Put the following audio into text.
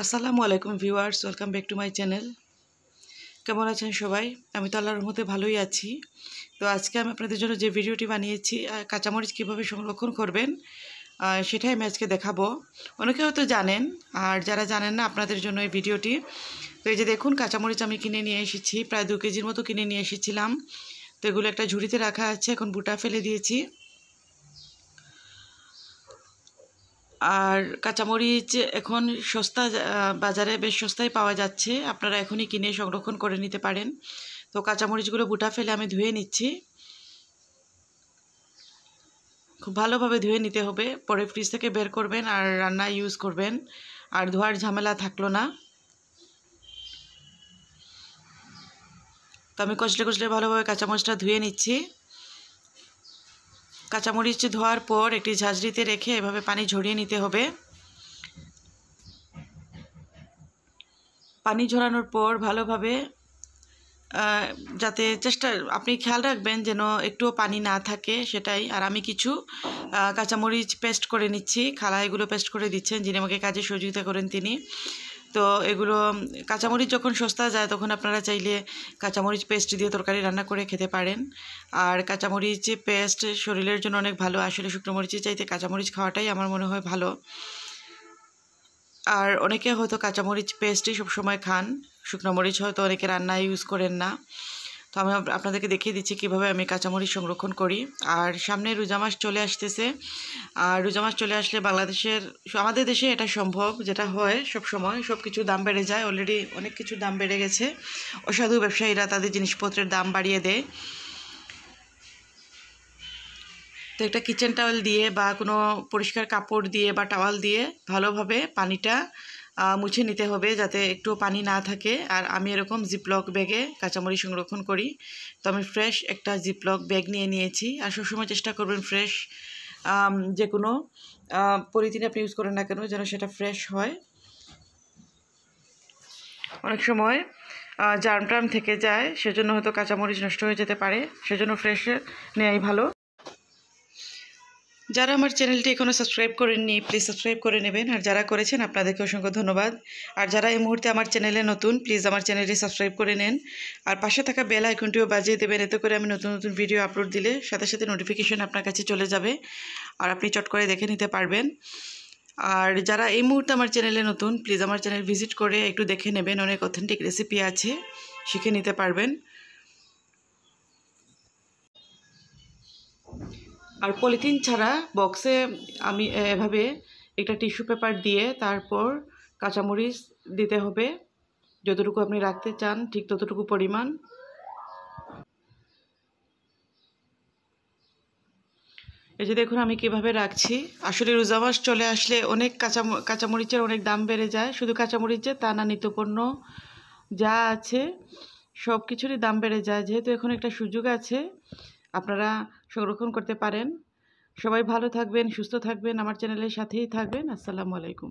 আসসালামু আলাইকুম viewers welcome back to my channel কেমন আছেন সবাই আমি তো আল্লাহর মধ্যে ভালোই আছি তো আজকে আমি আপনাদের জন্য যে ভিডিওটি বানিয়েছি কাঁচামরিচ কীভাবে সংরক্ষণ করবেন সেটাই আমি আজকে দেখাবো অনেকে হয়তো জানেন আর যারা জানেন না আপনাদের জন্য এই ভিডিওটি তো এই যে দেখুন কাঁচামরিচ আমি কিনে নিয়ে এসেছি প্রায় দু কেজির মতো কিনে নিয়ে এসেছিলাম তো এগুলো একটা ঝুড়িতে রাখা আছে এখন বুটা ফেলে দিয়েছি আর কাঁচামরিচ এখন সস্তা বাজারে বেশ সস্তায় পাওয়া যাচ্ছে আপনারা এখনই কিনে সংরক্ষণ করে নিতে পারেন তো কাঁচামরিচগুলো বুটা ফেলে আমি ধুয়ে নিচ্ছি খুব ভালোভাবে ধুয়ে নিতে হবে পরে ফ্রিজ থেকে বের করবেন আর রান্না ইউজ করবেন আর ধোয়ার ঝামেলা থাকলো না তো আমি কচলে কচলে ভালোভাবে কাঁচামরিচটা ধুয়ে নিচ্ছি কাঁচামরিচ ধোয়ার পর একটি ঝাঁঝরিতে রেখে এভাবে পানি ঝরিয়ে নিতে হবে পানি ঝরানোর পর ভালোভাবে যাতে চেষ্টা আপনি খেয়াল রাখবেন যেন একটুও পানি না থাকে সেটাই আর আমি কিছু কাঁচামরিচ পেস্ট করে নিচ্ছি খালা এগুলো পেস্ট করে দিচ্ছেন যিনি আমাকে কাজে সহযোগিতা করেন তিনি তো এগুলো কাঁচামরিচ যখন সস্তা যায় তখন আপনারা চাইলে কাঁচামরিচ পেস্ট দিয়ে তরকারি রান্না করে খেতে পারেন আর কাঁচামরিচ পেস্ট শরীরের জন্য অনেক ভালো আসলে শুকনো মরিচের চাইতে কাঁচামরিচ খাওয়াটাই আমার মনে হয় ভালো আর অনেকে হয়তো কাঁচামরিচ পেস্টই সবসময় খান শুকনো মরিচ হয়তো অনেকে রান্নায় ইউজ করেন না তো আমি আপনাদেরকে দেখিয়ে দিচ্ছি কিভাবে আমি কাঁচামরিচ সংরক্ষণ করি আর সামনে রোজা মাস চলে আসতেছে আর রোজা মাস চলে আসলে বাংলাদেশের আমাদের দেশে এটা সম্ভব যেটা হয় সব সময় সব কিছু দাম বেড়ে যায় অলরেডি অনেক কিছু দাম বেড়ে গেছে অসাধু ব্যবসায়ীরা তাদের জিনিসপত্রের দাম বাড়িয়ে দেয় তো একটা কিচেন টাওয়েল দিয়ে বা কোনো পরিষ্কার কাপড় দিয়ে বা টাওয়াল দিয়ে ভালোভাবে পানিটা মুছে নিতে হবে যাতে একটু পানি না থাকে আর আমি এরকম জিপলক ব্যাগে কাঁচামরিচ সংরক্ষণ করি তো আমি ফ্রেশ একটা জিপলক ব্যাগ নিয়ে নিয়েছি আর সবসময় চেষ্টা করবেন ফ্রেশ যে কোনো পলিথিন আপনি ইউজ করেন না কেন যেন সেটা ফ্রেশ হয় অনেক সময় জার্ম টার্ম থেকে যায় সেজন্য হয়তো কাঁচামরিচ নষ্ট হয়ে যেতে পারে সেজন্য ফ্রেশ নেওয়াই ভালো যারা আমার চ্যানেলটি এখনও সাবস্ক্রাইব করেননি প্লিজ সাবস্ক্রাইব করে নেবেন আর যারা করেছেন আপনাদেরকে অসংখ্য ধন্যবাদ আর যারা এই মুহূর্তে আমার চ্যানেলে নতুন প্লিজ আমার চ্যানেলটি সাবস্ক্রাইব করে নেন আর পাশে থাকা বেল আইকনটিও বাজিয়ে দেবেন এতে করে আমি নতুন নতুন ভিডিও আপলোড দিলে সাথে সাথে নোটিফিকেশন আপনার কাছে চলে যাবে আর আপনি চট করে দেখে নিতে পারবেন আর যারা এই মুহূর্তে আমার চ্যানেলে নতুন প্লিজ আমার চ্যানেল ভিজিট করে একটু দেখে নেবেন অনেক অথেন্টিক রেসিপি আছে শিখে নিতে পারবেন আর পলিথিন ছাড়া বক্সে আমি এভাবে একটা টিস্যু পেপার দিয়ে তারপর কাঁচামরিচ দিতে হবে যতটুকু আপনি রাখতে চান ঠিক ততটুকু পরিমাণ এই যে দেখুন আমি কিভাবে রাখছি আসলে রোজাবাস চলে আসলে অনেক কাঁচা কাঁচামরিচের অনেক দাম বেড়ে যায় শুধু কাঁচামরিচের তা না নিত্যপণ্য যা আছে সব কিছুরই দাম বেড়ে যায় যেহেতু এখন একটা সুযোগ আছে আপনারা সংরক্ষণ করতে পারেন সবাই ভালো থাকবেন সুস্থ থাকবেন আমার চ্যানেলের সাথেই থাকবেন আসসালামু আলাইকুম